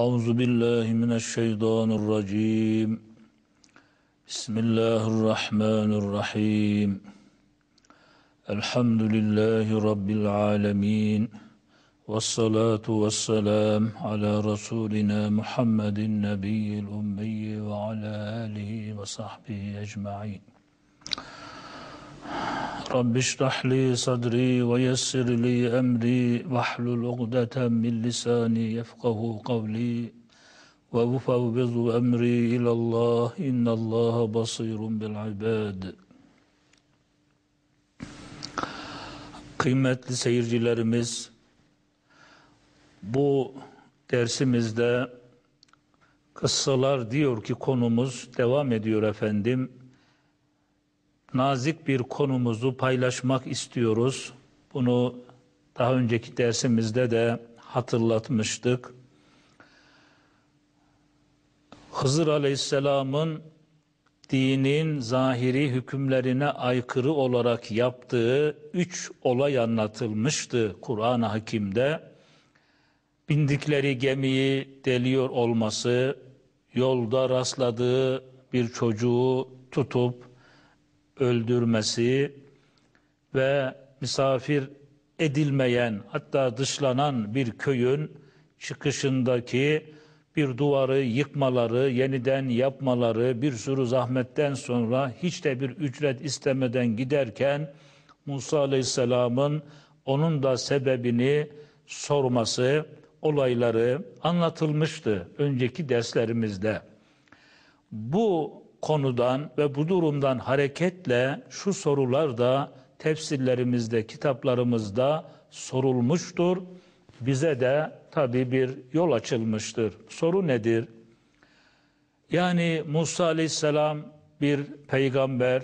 أعوذ بالله من الشيطان الرجيم بسم الله الرحمن الرحيم الحمد لله رب العالمين والصلاة والسلام على رسولنا محمد النبي الأمي وعلى آله وصحبه أجمعين رب اشرح لي صدري ويسر لي أمري واحلل عقدة من لساني يفقه قولي وأفوض أمري إلى الله إن الله بصير بالعباد Kıymetli seyircilerimiz, bu dersimizde kıssalar diyor ki konumuz devam ediyor efendim nazik bir konumuzu paylaşmak istiyoruz. Bunu daha önceki dersimizde de hatırlatmıştık. Hızır Aleyhisselam'ın dinin zahiri hükümlerine aykırı olarak yaptığı üç olay anlatılmıştı Kur'an-ı Hakim'de. Bindikleri gemiyi deliyor olması, yolda rastladığı bir çocuğu tutup öldürmesi ve misafir edilmeyen hatta dışlanan bir köyün çıkışındaki bir duvarı yıkmaları, yeniden yapmaları, bir sürü zahmetten sonra hiç de bir ücret istemeden giderken Musa Aleyhisselam'ın onun da sebebini sorması olayları anlatılmıştı önceki derslerimizde. Bu konudan ve bu durumdan hareketle şu sorular da tefsirlerimizde, kitaplarımızda sorulmuştur. Bize de tabi bir yol açılmıştır. Soru nedir? Yani Musa aleyhisselam bir peygamber,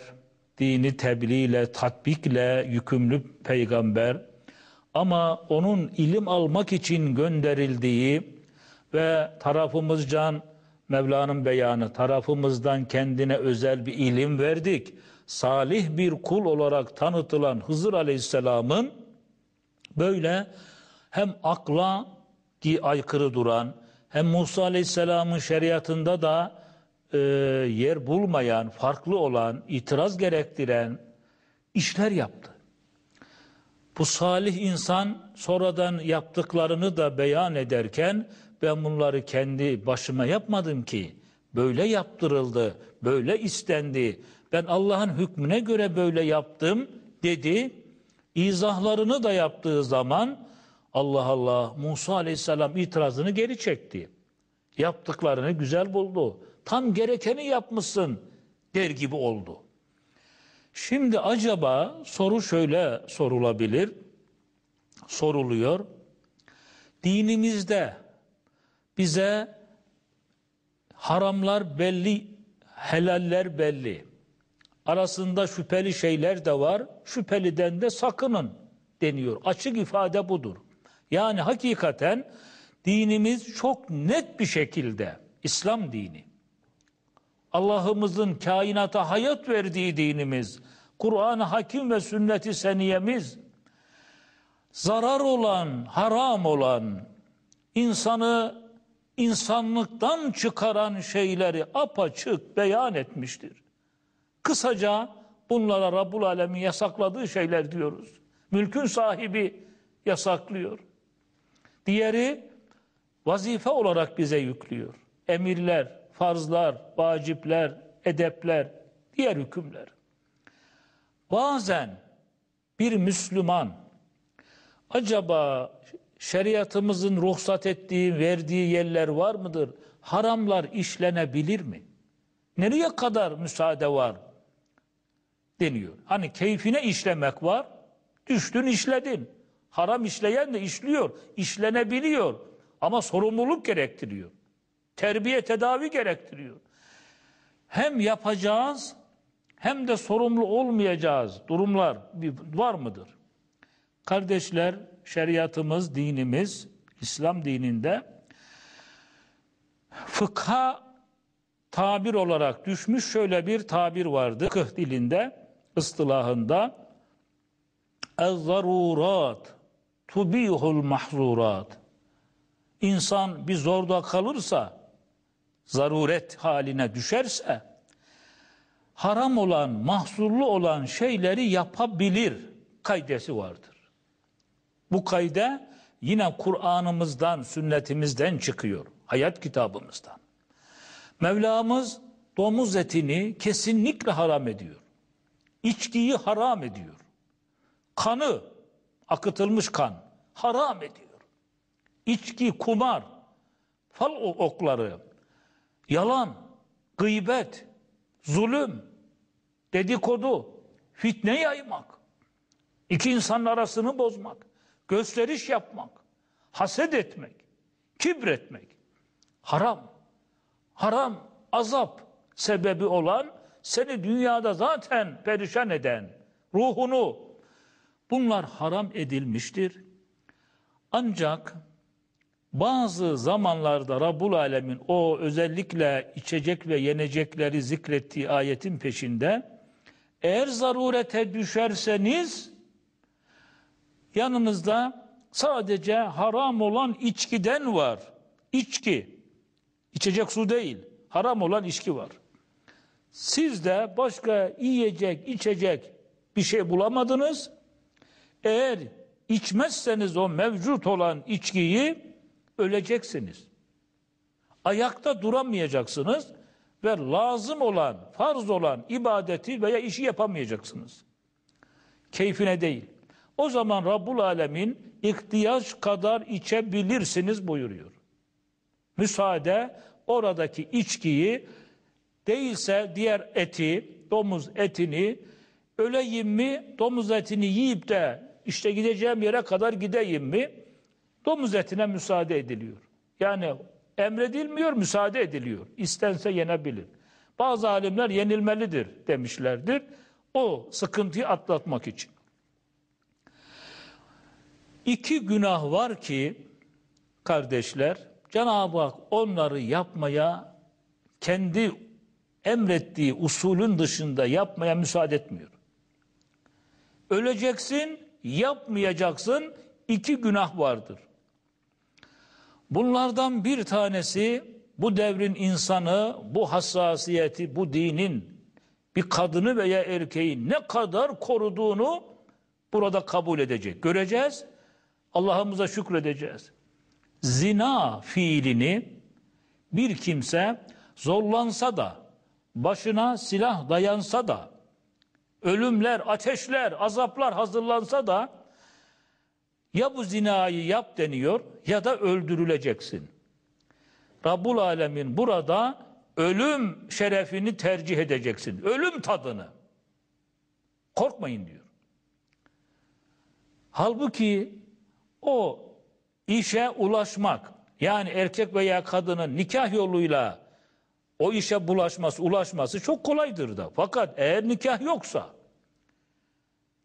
dini tebliğle, tatbikle yükümlü peygamber ama onun ilim almak için gönderildiği ve tarafımızcan Mevla'nın beyanı tarafımızdan kendine özel bir ilim verdik. Salih bir kul olarak tanıtılan Hızır Aleyhisselam'ın böyle hem akla ki aykırı duran hem Musa Aleyhisselam'ın şeriatında da e, yer bulmayan, farklı olan, itiraz gerektiren işler yaptı. Bu salih insan sonradan yaptıklarını da beyan ederken ben bunları kendi başıma yapmadım ki. Böyle yaptırıldı, böyle istendi. Ben Allah'ın hükmüne göre böyle yaptım dedi. İzahlarını da yaptığı zaman Allah Allah Musa Aleyhisselam itirazını geri çekti. Yaptıklarını güzel buldu. Tam gerekeni yapmışsın der gibi oldu. Şimdi acaba soru şöyle sorulabilir. Soruluyor. Dinimizde bize haramlar belli, helaller belli. Arasında şüpheli şeyler de var, şüpheliden de sakının deniyor. Açık ifade budur. Yani hakikaten dinimiz çok net bir şekilde İslam dini. Allah'ımızın kainata hayat verdiği dinimiz, Kur'an-ı Hakim ve sünnet-i seniyemiz, zarar olan, haram olan, insanı insanlıktan çıkaran şeyleri apaçık beyan etmiştir. Kısaca bunlara Rabbul Alemin yasakladığı şeyler diyoruz. Mülkün sahibi yasaklıyor. Diğeri vazife olarak bize yüklüyor. Emirler, farzlar, vacipler, edepler, diğer hükümler. Bazen bir Müslüman acaba şeriatımızın ruhsat ettiği, verdiği yerler var mıdır? Haramlar işlenebilir mi? Nereye kadar müsaade var? Deniyor. Hani keyfine işlemek var. Düştün işledin. Haram işleyen de işliyor. işlenebiliyor. Ama sorumluluk gerektiriyor. Terbiye tedavi gerektiriyor. Hem yapacağız hem de sorumlu olmayacağız durumlar var mıdır? Kardeşler şeriatımız, dinimiz, İslam dininde fıkha tabir olarak düşmüş şöyle bir tabir vardı. Fıkıh dilinde, ıstılahında اَزzarurat tubihul mahzurat İnsan bir zorda kalırsa, zaruret haline düşerse, haram olan, mahsurlu olan şeyleri yapabilir kaydesi vardır. Bu kayda yine Kur'an'ımızdan, sünnetimizden çıkıyor. Hayat kitabımızdan. Mevlamız domuz etini kesinlikle haram ediyor. İçkiyi haram ediyor. Kanı, akıtılmış kan haram ediyor. İçki, kumar, fal okları, yalan, gıybet, zulüm, dedikodu, fitne yaymak, iki insan arasını bozmak, gösteriş yapmak, haset etmek, kibretmek haram. Haram, azap sebebi olan, seni dünyada zaten perişan eden ruhunu bunlar haram edilmiştir. Ancak bazı zamanlarda Rabbul Alemin o özellikle içecek ve yenecekleri zikrettiği ayetin peşinde eğer zarurete düşerseniz Yanınızda sadece haram olan içkiden var. İçki. İçecek su değil. Haram olan içki var. Siz de başka yiyecek, içecek bir şey bulamadınız. Eğer içmezseniz o mevcut olan içkiyi öleceksiniz. Ayakta duramayacaksınız ve lazım olan, farz olan ibadeti veya işi yapamayacaksınız. Keyfine değil. O zaman Rabbul Alemin ihtiyaç kadar içebilirsiniz buyuruyor. Müsaade oradaki içkiyi değilse diğer eti, domuz etini öleyim mi, domuz etini yiyip de işte gideceğim yere kadar gideyim mi? Domuz etine müsaade ediliyor. Yani emredilmiyor, müsaade ediliyor. İstense yenebilir. Bazı alimler yenilmelidir demişlerdir. O sıkıntıyı atlatmak için. İki günah var ki kardeşler Cenab-ı Hak onları yapmaya kendi emrettiği usulün dışında yapmaya müsaade etmiyor. Öleceksin, yapmayacaksın iki günah vardır. Bunlardan bir tanesi bu devrin insanı, bu hassasiyeti, bu dinin bir kadını veya erkeği ne kadar koruduğunu burada kabul edecek. Göreceğiz. Allah'ımıza şükredeceğiz. Zina fiilini bir kimse zorlansa da, başına silah dayansa da, ölümler, ateşler, azaplar hazırlansa da ya bu zinayı yap deniyor ya da öldürüleceksin. Rabbul Alemin burada ölüm şerefini tercih edeceksin. Ölüm tadını. Korkmayın diyor. Halbuki o işe ulaşmak yani erkek veya kadının nikah yoluyla o işe bulaşması, ulaşması çok kolaydır da. Fakat eğer nikah yoksa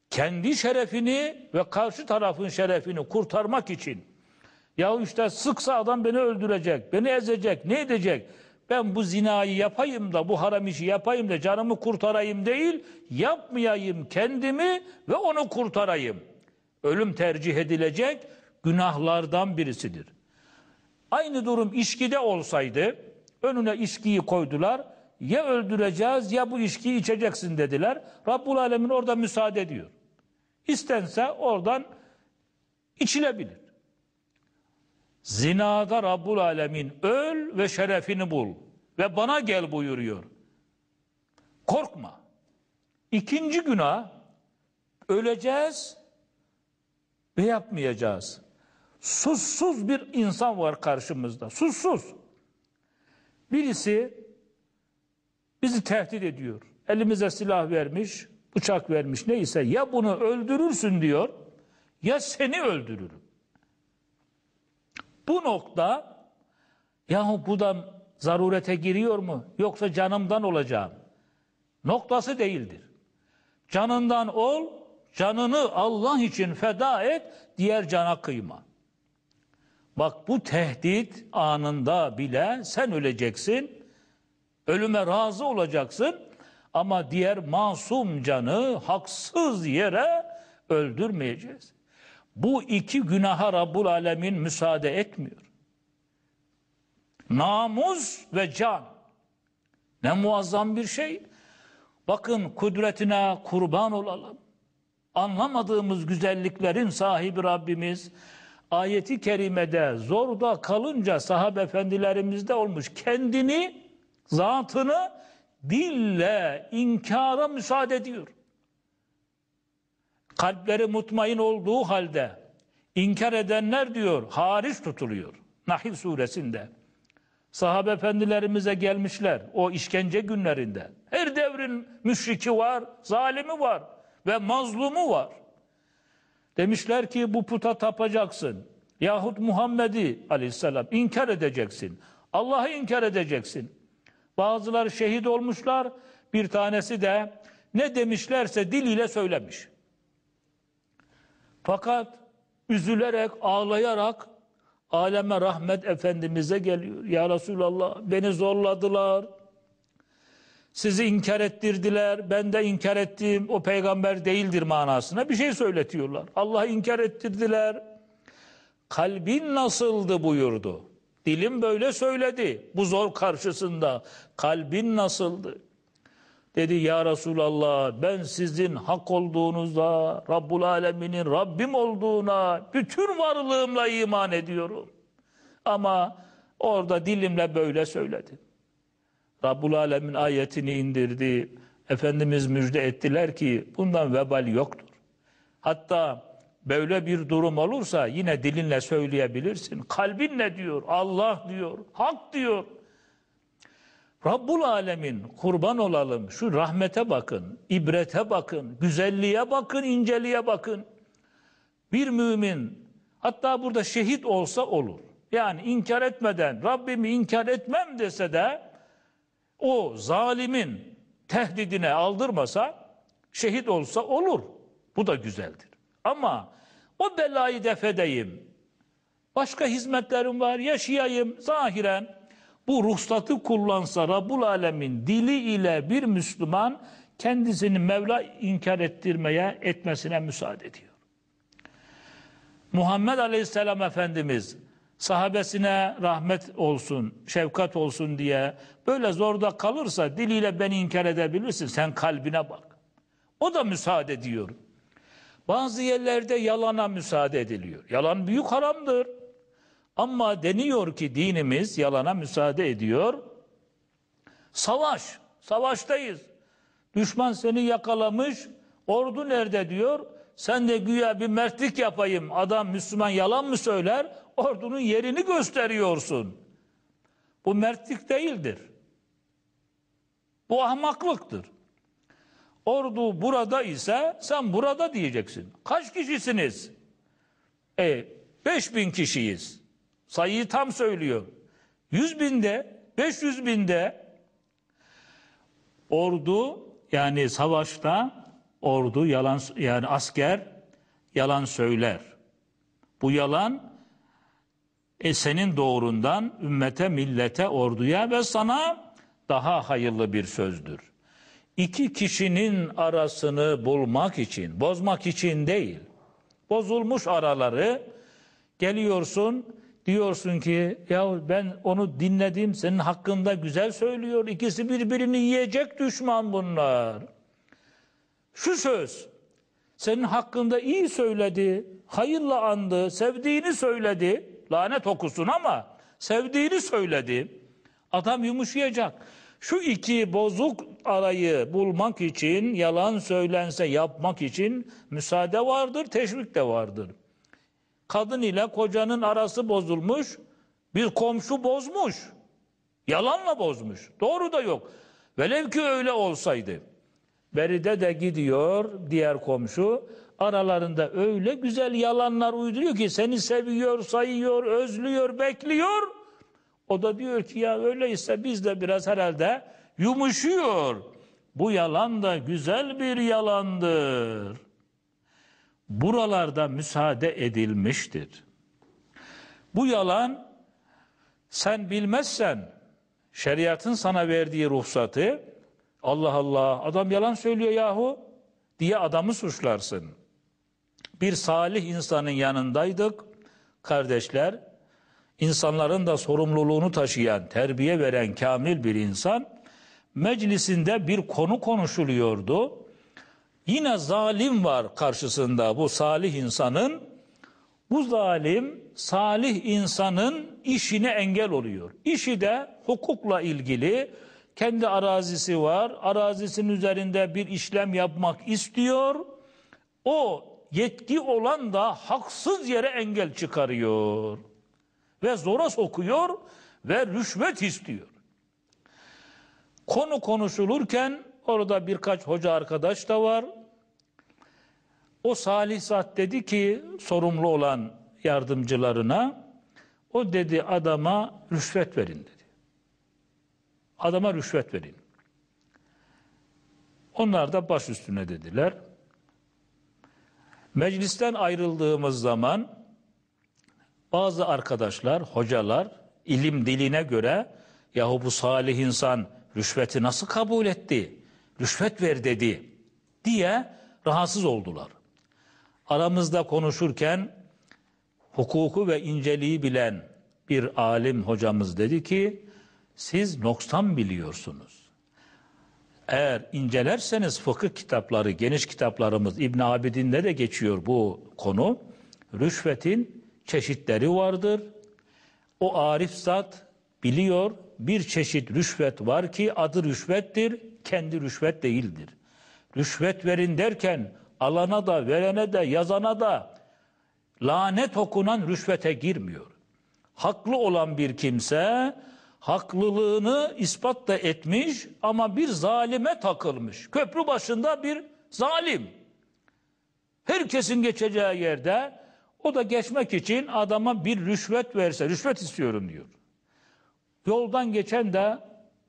kendi şerefini ve karşı tarafın şerefini kurtarmak için ya işte sıksa adam beni öldürecek, beni ezecek, ne edecek? Ben bu zinayı yapayım da bu haram işi yapayım da canımı kurtarayım değil, yapmayayım kendimi ve onu kurtarayım.'' Ölüm tercih edilecek günahlardan birisidir. Aynı durum içkide olsaydı önüne içkiyi koydular. Ya öldüreceğiz ya bu içkiyi içeceksin dediler. Rabbul Alemin orada müsaade ediyor. İstense oradan içilebilir. Zinada Rabbul Alemin öl ve şerefini bul ve bana gel buyuruyor. Korkma. İkinci günah öleceğiz ve yapmayacağız. Sussuz bir insan var karşımızda. Sussuz. Birisi bizi tehdit ediyor. Elimize silah vermiş, bıçak vermiş neyse ya bunu öldürürsün diyor ya seni öldürürüm. Bu nokta yahu bu da zarurete giriyor mu yoksa canımdan olacağım noktası değildir. Canından ol Canını Allah için feda et, diğer cana kıyma. Bak bu tehdit anında bile sen öleceksin, ölüme razı olacaksın ama diğer masum canı haksız yere öldürmeyeceğiz. Bu iki günaha Rabbul Alemin müsaade etmiyor. Namus ve can. Ne muazzam bir şey. Bakın kudretine kurban olalım anlamadığımız güzelliklerin sahibi Rabbimiz ayeti kerimede zorda kalınca sahabe efendilerimizde olmuş kendini zatını dille inkara müsaade ediyor. Kalpleri mutmain olduğu halde inkar edenler diyor haris tutuluyor. Nahil suresinde. Sahabe efendilerimize gelmişler o işkence günlerinde. Her devrin müşriki var, zalimi var ve mazlumu var. Demişler ki bu puta tapacaksın. Yahut Muhammed'i aleyhisselam inkar edeceksin. Allah'ı inkar edeceksin. Bazıları şehit olmuşlar. Bir tanesi de ne demişlerse diliyle söylemiş. Fakat üzülerek, ağlayarak aleme rahmet Efendimiz'e geliyor. Ya Resulallah beni zorladılar sizi inkar ettirdiler, ben de inkar ettim, o peygamber değildir manasına bir şey söyletiyorlar. Allah'ı inkar ettirdiler, kalbin nasıldı buyurdu. Dilim böyle söyledi bu zor karşısında. Kalbin nasıldı? Dedi ya Resulallah ben sizin hak olduğunuza, Rabbul Alemin'in Rabbim olduğuna bütün varlığımla iman ediyorum. Ama orada dilimle böyle söyledim. Rabbul Alemin ayetini indirdi. Efendimiz müjde ettiler ki bundan vebal yoktur. Hatta böyle bir durum olursa yine dilinle söyleyebilirsin. Kalbin ne diyor? Allah diyor, hak diyor. Rabbul Alemin kurban olalım. Şu rahmete bakın, ibrete bakın, güzelliğe bakın, inceliğe bakın. Bir mümin hatta burada şehit olsa olur. Yani inkar etmeden Rabbimi inkar etmem dese de o zalimin tehdidine aldırmasa şehit olsa olur. Bu da güzeldir. Ama o belayı defedeyim. Başka hizmetlerim var yaşayayım zahiren. Bu ruhsatı kullansa Rabbul Alemin dili ile bir Müslüman kendisini Mevla inkar ettirmeye etmesine müsaade ediyor. Muhammed Aleyhisselam Efendimiz sahabesine rahmet olsun, şefkat olsun diye böyle zorda kalırsa diliyle beni inkar edebilirsin. Sen kalbine bak. O da müsaade diyor. Bazı yerlerde yalana müsaade ediliyor. Yalan büyük haramdır. Ama deniyor ki dinimiz yalana müsaade ediyor. Savaş, savaştayız. Düşman seni yakalamış, ordu nerede diyor. Sen de güya bir mertlik yapayım. Adam Müslüman yalan mı söyler? Ordunun yerini gösteriyorsun. Bu mertlik değildir. Bu ahmaklıktır. Ordu burada ise sen burada diyeceksin. Kaç kişisiniz? E, 5 bin kişiyiz. Sayıyı tam söylüyor. 100 binde, 500 binde ordu yani savaşta ordu yalan yani asker yalan söyler. Bu yalan e, senin doğrundan ümmete, millete, orduya ve sana daha hayırlı bir sözdür. İki kişinin arasını bulmak için, bozmak için değil. Bozulmuş araları geliyorsun diyorsun ki ya ben onu dinledim senin hakkında güzel söylüyor. İkisi birbirini yiyecek düşman bunlar. Şu söz, senin hakkında iyi söyledi, hayırla andı, sevdiğini söyledi, lanet okusun ama sevdiğini söyledi. Adam yumuşayacak. Şu iki bozuk arayı bulmak için, yalan söylense yapmak için müsaade vardır, teşvik de vardır. Kadın ile kocanın arası bozulmuş, bir komşu bozmuş. Yalanla bozmuş. Doğru da yok. Velev ki öyle olsaydı. Beride de gidiyor diğer komşu. Aralarında öyle güzel yalanlar uyduruyor ki seni seviyor, sayıyor, özlüyor, bekliyor. O da diyor ki ya öyleyse biz de biraz herhalde yumuşuyor. Bu yalan da güzel bir yalandır. Buralarda müsaade edilmiştir. Bu yalan sen bilmezsen şeriatın sana verdiği ruhsatı Allah Allah adam yalan söylüyor yahu diye adamı suçlarsın. Bir salih insanın yanındaydık kardeşler. İnsanların da sorumluluğunu taşıyan, terbiye veren kamil bir insan meclisinde bir konu konuşuluyordu. Yine zalim var karşısında bu salih insanın. Bu zalim salih insanın işine engel oluyor. İşi de hukukla ilgili, kendi arazisi var. Arazisinin üzerinde bir işlem yapmak istiyor. O yetki olan da haksız yere engel çıkarıyor. Ve zora sokuyor ve rüşvet istiyor. Konu konuşulurken orada birkaç hoca arkadaş da var. O Salih Zat dedi ki sorumlu olan yardımcılarına o dedi adama rüşvet verin dedi adama rüşvet verin. Onlar da baş üstüne dediler. Meclisten ayrıldığımız zaman bazı arkadaşlar, hocalar ilim diline göre yahu bu salih insan rüşveti nasıl kabul etti? Rüşvet ver dedi diye rahatsız oldular. Aramızda konuşurken hukuku ve inceliği bilen bir alim hocamız dedi ki siz noksan biliyorsunuz. Eğer incelerseniz fıkıh kitapları, geniş kitaplarımız İbn Abidin'de de geçiyor bu konu. Rüşvetin çeşitleri vardır. O arif zat biliyor bir çeşit rüşvet var ki adı rüşvettir, kendi rüşvet değildir. Rüşvet verin derken alana da, verene de, yazana da lanet okunan rüşvete girmiyor. Haklı olan bir kimse haklılığını ispat da etmiş ama bir zalime takılmış. Köprü başında bir zalim. Herkesin geçeceği yerde o da geçmek için adama bir rüşvet verse, rüşvet istiyorum diyor. Yoldan geçen de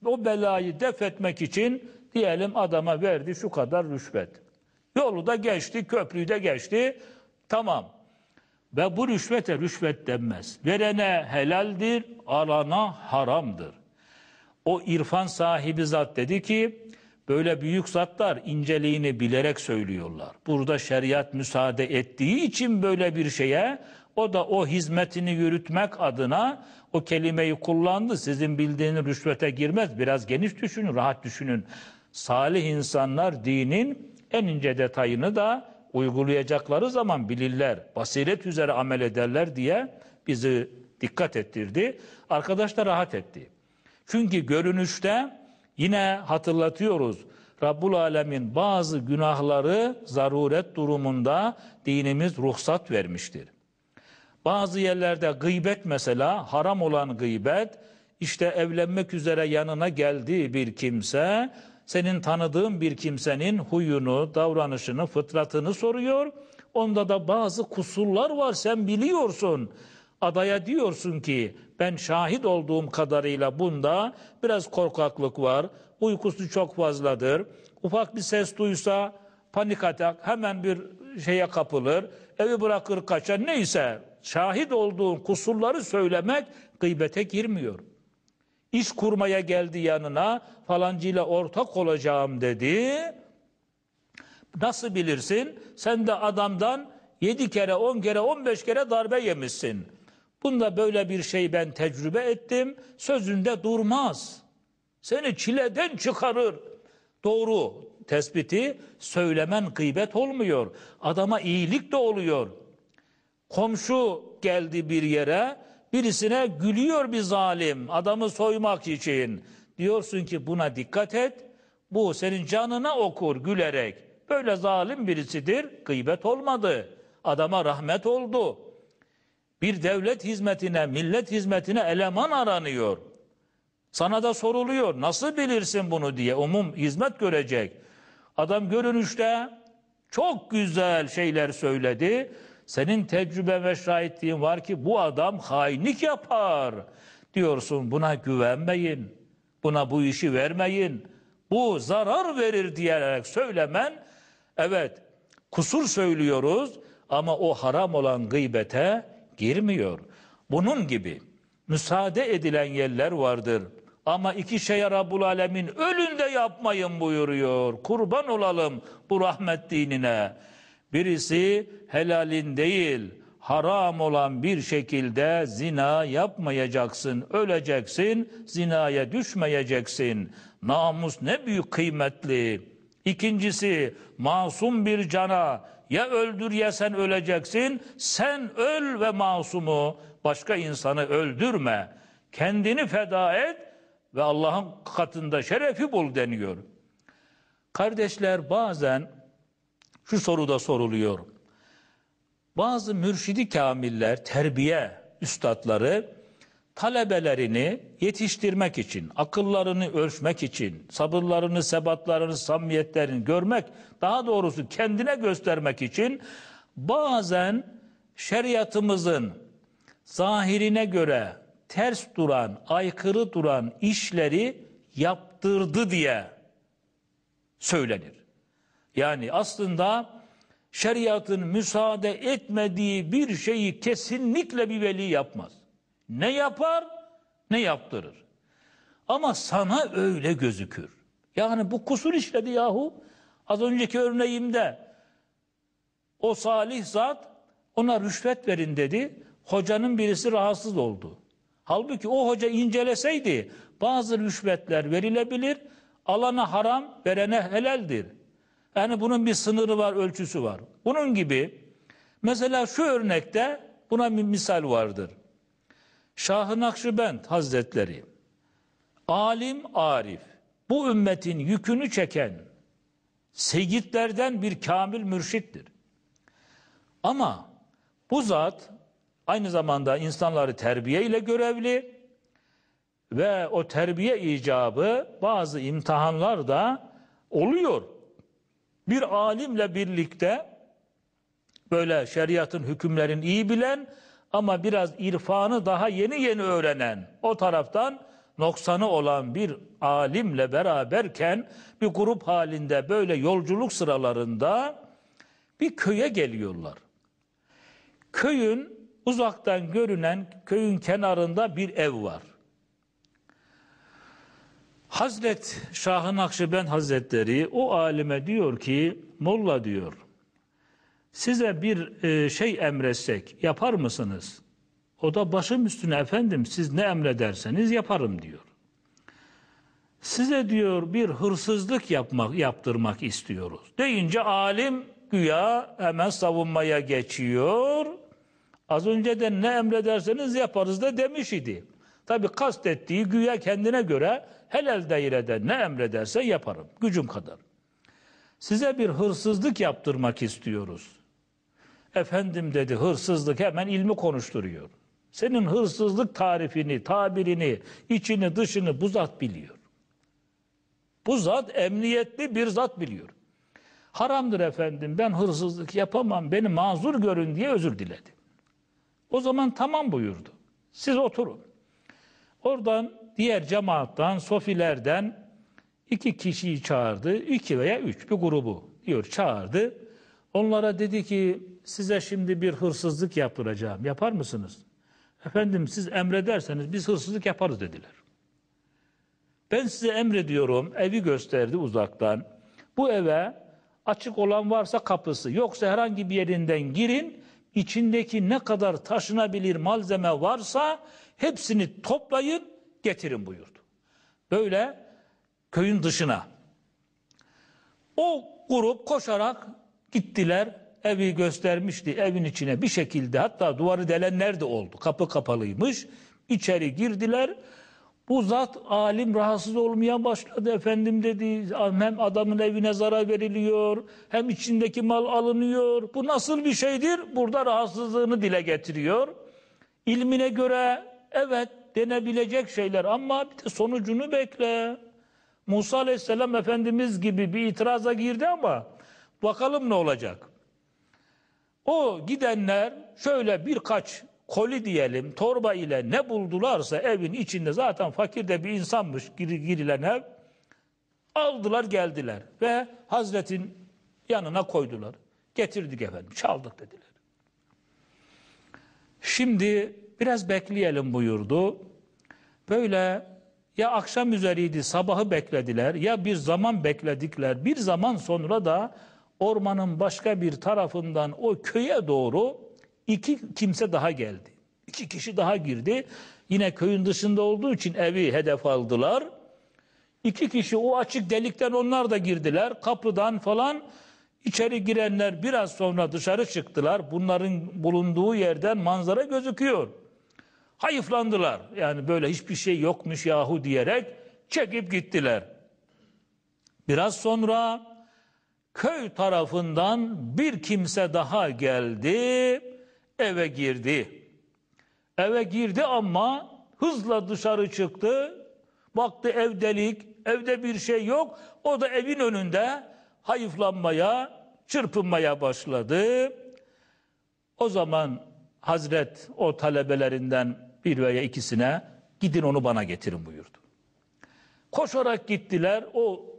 o belayı def etmek için diyelim adama verdi şu kadar rüşvet. Yolu da geçti, köprüyü de geçti. Tamam. Ve bu rüşvete rüşvet denmez. Verene helaldir, alana haramdır. O irfan sahibi zat dedi ki böyle büyük zatlar inceliğini bilerek söylüyorlar. Burada şeriat müsaade ettiği için böyle bir şeye o da o hizmetini yürütmek adına o kelimeyi kullandı. Sizin bildiğiniz rüşvete girmez. Biraz geniş düşünün, rahat düşünün. Salih insanlar dinin en ince detayını da uygulayacakları zaman bilirler, basiret üzere amel ederler diye bizi dikkat ettirdi. Arkadaş da rahat etti. Çünkü görünüşte yine hatırlatıyoruz. Rabbul Alemin bazı günahları zaruret durumunda dinimiz ruhsat vermiştir. Bazı yerlerde gıybet mesela haram olan gıybet işte evlenmek üzere yanına geldiği bir kimse senin tanıdığın bir kimsenin huyunu, davranışını, fıtratını soruyor. Onda da bazı kusurlar var sen biliyorsun adaya diyorsun ki ben şahit olduğum kadarıyla bunda biraz korkaklık var. Uykusu çok fazladır. Ufak bir ses duysa panik atak hemen bir şeye kapılır. Evi bırakır kaçar neyse şahit olduğun kusurları söylemek gıybete girmiyor. İş kurmaya geldi yanına falancıyla ortak olacağım dedi. Nasıl bilirsin? Sen de adamdan yedi kere, on kere, on beş kere darbe yemişsin. Bunda böyle bir şey ben tecrübe ettim. Sözünde durmaz. Seni çileden çıkarır. Doğru tespiti söylemen gıybet olmuyor. Adama iyilik de oluyor. Komşu geldi bir yere birisine gülüyor bir zalim adamı soymak için. Diyorsun ki buna dikkat et. Bu senin canına okur gülerek. Böyle zalim birisidir. Gıybet olmadı. Adama rahmet oldu. Bir devlet hizmetine, millet hizmetine eleman aranıyor. Sana da soruluyor. Nasıl bilirsin bunu diye umum hizmet görecek. Adam görünüşte çok güzel şeyler söyledi. Senin tecrübe ve şahitliğin var ki bu adam hainlik yapar diyorsun. Buna güvenmeyin. Buna bu işi vermeyin. Bu zarar verir diyerek söylemen evet kusur söylüyoruz ama o haram olan gıybete girmiyor. Bunun gibi müsaade edilen yerler vardır. Ama iki şeye Rabbul Alemin ölünde yapmayın buyuruyor. Kurban olalım bu rahmet dinine. Birisi helalin değil, haram olan bir şekilde zina yapmayacaksın, öleceksin, zinaya düşmeyeceksin. Namus ne büyük kıymetli. İkincisi masum bir cana ya öldür ya sen öleceksin. Sen öl ve masumu başka insanı öldürme. Kendini feda et ve Allah'ın katında şerefi bul deniyor. Kardeşler bazen şu soru da soruluyor. Bazı mürşidi kamiller, terbiye üstadları talebelerini yetiştirmek için, akıllarını ölçmek için, sabırlarını, sebatlarını, samimiyetlerini görmek, daha doğrusu kendine göstermek için bazen şeriatımızın zahirine göre ters duran, aykırı duran işleri yaptırdı diye söylenir. Yani aslında şeriatın müsaade etmediği bir şeyi kesinlikle bir veli yapmaz. Ne yapar ne yaptırır. Ama sana öyle gözükür. Yani bu kusur işledi yahu. Az önceki örneğimde o salih zat ona rüşvet verin dedi. Hocanın birisi rahatsız oldu. Halbuki o hoca inceleseydi bazı rüşvetler verilebilir. Alana haram, verene helaldir. Yani bunun bir sınırı var, ölçüsü var. Bunun gibi mesela şu örnekte buna bir misal vardır şah Nakşibend Hazretleri, alim arif, bu ümmetin yükünü çeken seyitlerden bir kamil mürşittir. Ama bu zat aynı zamanda insanları terbiye ile görevli ve o terbiye icabı bazı imtihanlar da oluyor. Bir alimle birlikte böyle şeriatın hükümlerini iyi bilen ama biraz irfanı daha yeni yeni öğrenen o taraftan noksanı olan bir alimle beraberken bir grup halinde böyle yolculuk sıralarında bir köye geliyorlar. Köyün uzaktan görünen köyün kenarında bir ev var. Hazret Şahın Akşibend Hazretleri o alime diyor ki Molla diyor size bir e, şey emretsek yapar mısınız? O da başım üstüne efendim siz ne emrederseniz yaparım diyor. Size diyor bir hırsızlık yapmak yaptırmak istiyoruz. Deyince alim güya hemen savunmaya geçiyor. Az önce de ne emrederseniz yaparız da demiş idi. Tabi kastettiği güya kendine göre helal dairede ne emrederse yaparım gücüm kadar. Size bir hırsızlık yaptırmak istiyoruz. Efendim dedi hırsızlık hemen ilmi konuşturuyor. Senin hırsızlık tarifini, tabirini, içini, dışını bu zat biliyor. Bu zat emniyetli bir zat biliyor. Haramdır efendim ben hırsızlık yapamam beni mazur görün diye özür diledi. O zaman tamam buyurdu. Siz oturun. Oradan diğer cemaattan, sofilerden iki kişiyi çağırdı. iki veya üç bir grubu diyor çağırdı. Onlara dedi ki size şimdi bir hırsızlık yaptıracağım. Yapar mısınız? Efendim siz emrederseniz biz hırsızlık yaparız dediler. Ben size emrediyorum. Evi gösterdi uzaktan. Bu eve açık olan varsa kapısı yoksa herhangi bir yerinden girin. İçindeki ne kadar taşınabilir malzeme varsa hepsini toplayın getirin buyurdu. Böyle köyün dışına. O grup koşarak gittiler evi göstermişti. Evin içine bir şekilde hatta duvarı delenler de oldu. Kapı kapalıymış. içeri girdiler. Bu zat alim rahatsız olmaya başladı efendim dedi. Hem adamın evine zarar veriliyor hem içindeki mal alınıyor. Bu nasıl bir şeydir? Burada rahatsızlığını dile getiriyor. ilmine göre evet denebilecek şeyler ama bir de sonucunu bekle. Musa Aleyhisselam Efendimiz gibi bir itiraza girdi ama bakalım ne olacak. O gidenler şöyle birkaç koli diyelim torba ile ne buldularsa evin içinde zaten fakir de bir insanmış girilen ev aldılar geldiler ve Hazretin yanına koydular. Getirdik efendim çaldık dediler. Şimdi biraz bekleyelim buyurdu. Böyle ya akşam üzeriydi sabahı beklediler ya bir zaman bekledikler bir zaman sonra da ormanın başka bir tarafından o köye doğru iki kimse daha geldi. İki kişi daha girdi. Yine köyün dışında olduğu için evi hedef aldılar. İki kişi o açık delikten onlar da girdiler. Kapıdan falan içeri girenler biraz sonra dışarı çıktılar. Bunların bulunduğu yerden manzara gözüküyor. Hayıflandılar. Yani böyle hiçbir şey yokmuş yahu diyerek çekip gittiler. Biraz sonra köy tarafından bir kimse daha geldi, eve girdi. Eve girdi ama hızla dışarı çıktı. Baktı ev delik, evde bir şey yok. O da evin önünde hayıflanmaya, çırpınmaya başladı. O zaman Hazret o talebelerinden bir veya ikisine gidin onu bana getirin buyurdu. Koşarak gittiler. O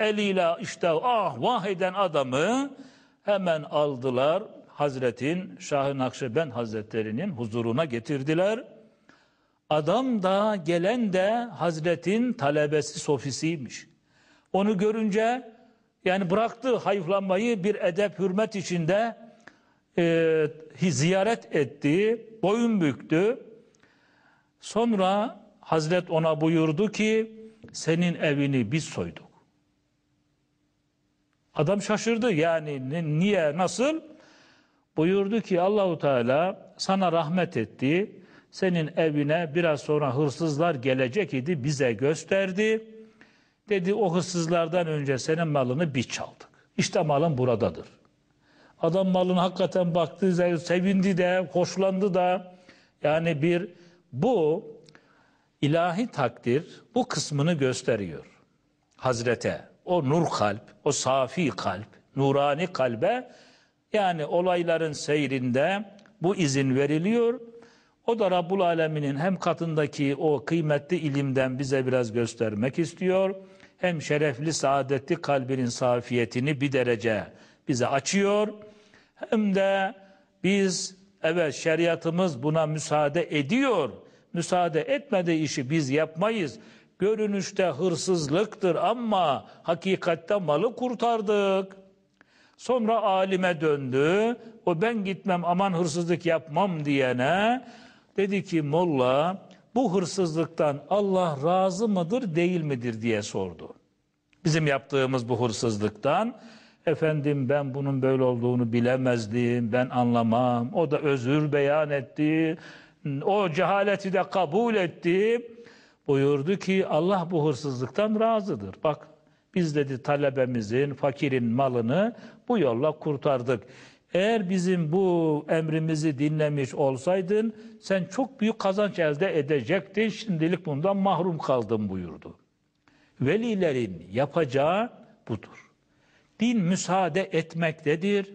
eliyle işte ah vah eden adamı hemen aldılar Hazretin Şah-ı Nakşibend Hazretlerinin huzuruna getirdiler. Adam da gelen de Hazretin talebesi sofisiymiş. Onu görünce yani bıraktı hayıflanmayı bir edep hürmet içinde e, ziyaret etti, boyun büktü. Sonra Hazret ona buyurdu ki senin evini biz soyduk. Adam şaşırdı yani ne, niye nasıl? Buyurdu ki Allahu Teala sana rahmet etti. Senin evine biraz sonra hırsızlar gelecek idi bize gösterdi. Dedi o hırsızlardan önce senin malını bir çaldık. İşte malın buradadır. Adam malını hakikaten baktı sevindi de, hoşlandı da. Yani bir bu ilahi takdir bu kısmını gösteriyor. Hazrete o nur kalp, o safi kalp, nurani kalbe yani olayların seyrinde bu izin veriliyor. O da Rabbul Alemin'in hem katındaki o kıymetli ilimden bize biraz göstermek istiyor. Hem şerefli saadetli kalbinin safiyetini bir derece bize açıyor. Hem de biz evet şeriatımız buna müsaade ediyor. Müsaade etmediği işi biz yapmayız. Görünüşte hırsızlıktır ama hakikatte malı kurtardık. Sonra alime döndü. O ben gitmem aman hırsızlık yapmam diyene dedi ki molla bu hırsızlıktan Allah razı mıdır değil midir diye sordu. Bizim yaptığımız bu hırsızlıktan efendim ben bunun böyle olduğunu bilemezdim, ben anlamam. O da özür beyan etti, o cehaleti de kabul etti buyurdu ki Allah bu hırsızlıktan razıdır. Bak biz dedi talebemizin, fakirin malını bu yolla kurtardık. Eğer bizim bu emrimizi dinlemiş olsaydın sen çok büyük kazanç elde edecektin. Şimdilik bundan mahrum kaldım. buyurdu. Velilerin yapacağı budur. Din müsaade etmektedir.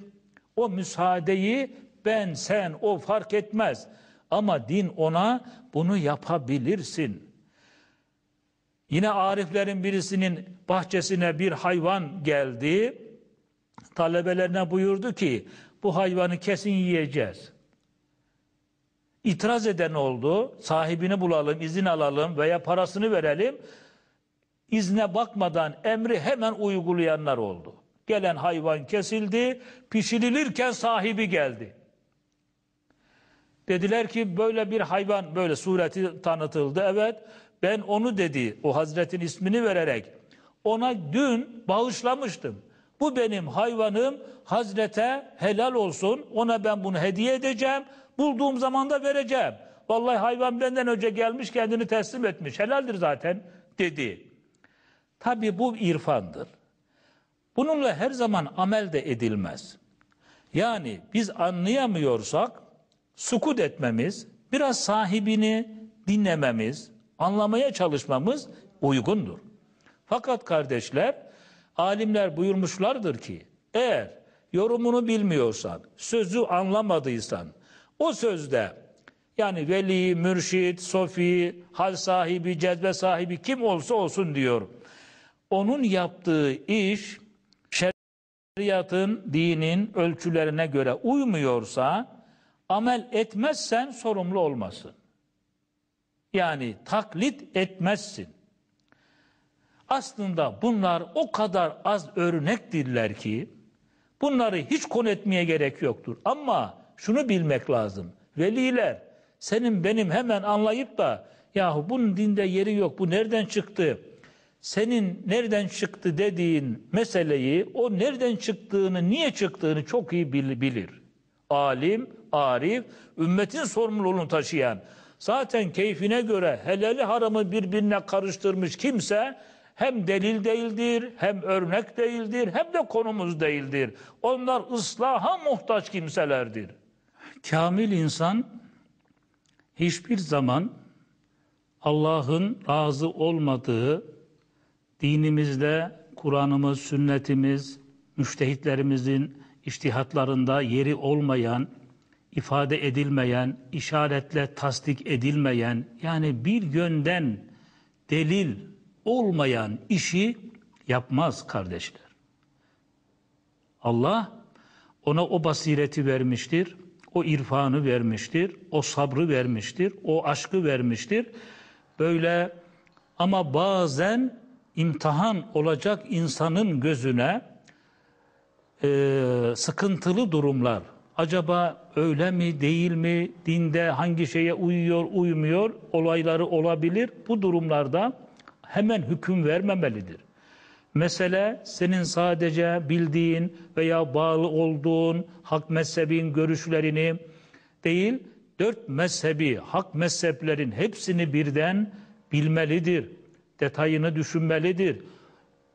O müsaadeyi ben, sen, o fark etmez. Ama din ona bunu yapabilirsin. Yine ariflerin birisinin bahçesine bir hayvan geldi. Talebelerine buyurdu ki bu hayvanı kesin yiyeceğiz. İtiraz eden oldu. Sahibini bulalım, izin alalım veya parasını verelim. İzne bakmadan emri hemen uygulayanlar oldu. Gelen hayvan kesildi, pişirilirken sahibi geldi. Dediler ki böyle bir hayvan böyle sureti tanıtıldı. Evet ben onu dedi o hazretin ismini vererek ona dün bağışlamıştım. Bu benim hayvanım hazrete helal olsun ona ben bunu hediye edeceğim bulduğum zaman da vereceğim. Vallahi hayvan benden önce gelmiş kendini teslim etmiş helaldir zaten dedi. Tabi bu irfandır. Bununla her zaman amel de edilmez. Yani biz anlayamıyorsak sukut etmemiz, biraz sahibini dinlememiz, anlamaya çalışmamız uygundur. Fakat kardeşler, alimler buyurmuşlardır ki, eğer yorumunu bilmiyorsan, sözü anlamadıysan, o sözde yani veli, mürşit, sofi, hal sahibi, cezbe sahibi kim olsa olsun diyor. Onun yaptığı iş şeriatın, dinin ölçülerine göre uymuyorsa amel etmezsen sorumlu olmasın. Yani taklit etmezsin. Aslında bunlar o kadar az örnektirler ki bunları hiç konu etmeye gerek yoktur. Ama şunu bilmek lazım. Veliler senin benim hemen anlayıp da yahu bunun dinde yeri yok bu nereden çıktı? Senin nereden çıktı dediğin meseleyi o nereden çıktığını niye çıktığını çok iyi bilir. Alim, arif, ümmetin sorumluluğunu taşıyan Zaten keyfine göre helali haramı birbirine karıştırmış kimse hem delil değildir, hem örnek değildir, hem de konumuz değildir. Onlar ıslaha muhtaç kimselerdir. Kamil insan hiçbir zaman Allah'ın razı olmadığı dinimizde Kur'an'ımız, sünnetimiz, müştehitlerimizin iştihatlarında yeri olmayan ifade edilmeyen, işaretle tasdik edilmeyen, yani bir yönden delil olmayan işi yapmaz kardeşler. Allah ona o basireti vermiştir, o irfanı vermiştir, o sabrı vermiştir, o aşkı vermiştir. Böyle ama bazen imtihan olacak insanın gözüne e, sıkıntılı durumlar, acaba öyle mi değil mi dinde hangi şeye uyuyor uymuyor olayları olabilir. Bu durumlarda hemen hüküm vermemelidir. Mesele senin sadece bildiğin veya bağlı olduğun hak mezhebin görüşlerini değil, dört mezhebi, hak mezheplerin hepsini birden bilmelidir. Detayını düşünmelidir.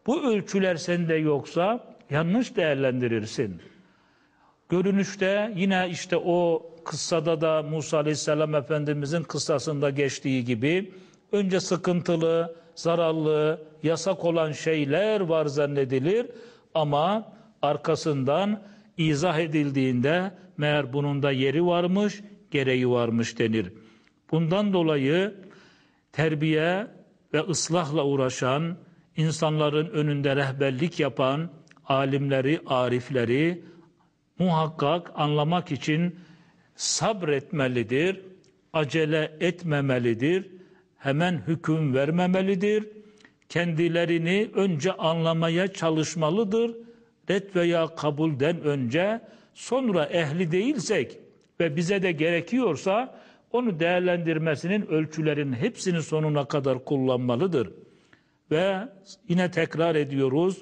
Bu ölçüler sende yoksa yanlış değerlendirirsin. Görünüşte yine işte o kıssada da Musa Aleyhisselam Efendimizin kıssasında geçtiği gibi önce sıkıntılı, zararlı, yasak olan şeyler var zannedilir ama arkasından izah edildiğinde meğer bunun da yeri varmış, gereği varmış denir. Bundan dolayı terbiye ve ıslahla uğraşan, insanların önünde rehberlik yapan alimleri, arifleri, muhakkak anlamak için sabretmelidir, acele etmemelidir, hemen hüküm vermemelidir, kendilerini önce anlamaya çalışmalıdır, red veya kabulden önce, sonra ehli değilsek ve bize de gerekiyorsa onu değerlendirmesinin ölçülerin hepsini sonuna kadar kullanmalıdır. Ve yine tekrar ediyoruz,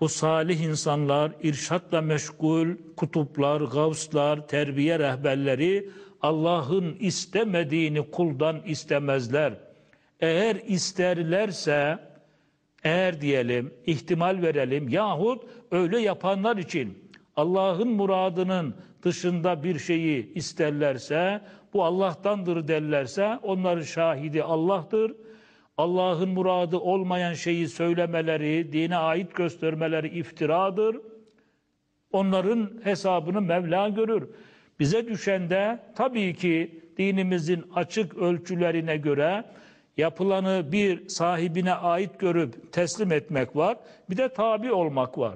bu salih insanlar, irşatla meşgul kutuplar, gavslar, terbiye rehberleri Allah'ın istemediğini kuldan istemezler. Eğer isterlerse, eğer diyelim, ihtimal verelim yahut öyle yapanlar için Allah'ın muradının dışında bir şeyi isterlerse, bu Allah'tandır derlerse onların şahidi Allah'tır Allah'ın muradı olmayan şeyi söylemeleri, dine ait göstermeleri iftiradır. Onların hesabını Mevla görür. Bize düşen de tabii ki dinimizin açık ölçülerine göre yapılanı bir sahibine ait görüp teslim etmek var. Bir de tabi olmak var.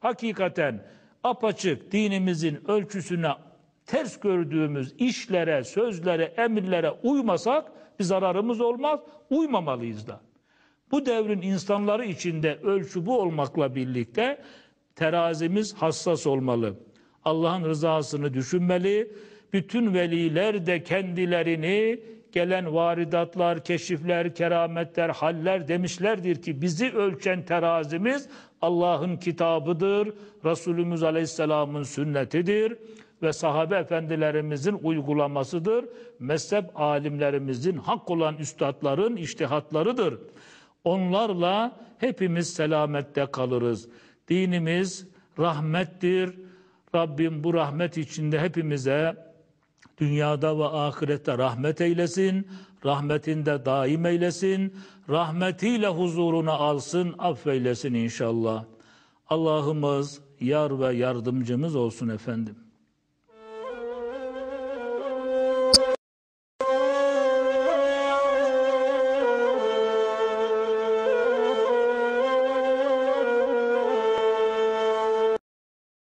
Hakikaten apaçık dinimizin ölçüsüne ters gördüğümüz işlere, sözlere, emirlere uymasak bir zararımız olmaz. Uymamalıyız da. Bu devrin insanları içinde ölçü bu olmakla birlikte terazimiz hassas olmalı. Allah'ın rızasını düşünmeli. Bütün veliler de kendilerini gelen varidatlar, keşifler, kerametler, haller demişlerdir ki bizi ölçen terazimiz Allah'ın kitabıdır, Resulümüz Aleyhisselam'ın sünnetidir ve sahabe efendilerimizin uygulamasıdır. Mezhep alimlerimizin, hak olan üstadların iştihatlarıdır. Onlarla hepimiz selamette kalırız. Dinimiz rahmettir. Rabbim bu rahmet içinde hepimize dünyada ve ahirette rahmet eylesin. Rahmetinde daim eylesin. Rahmetiyle huzuruna alsın, affeylesin inşallah. Allah'ımız yar ve yardımcımız olsun efendim.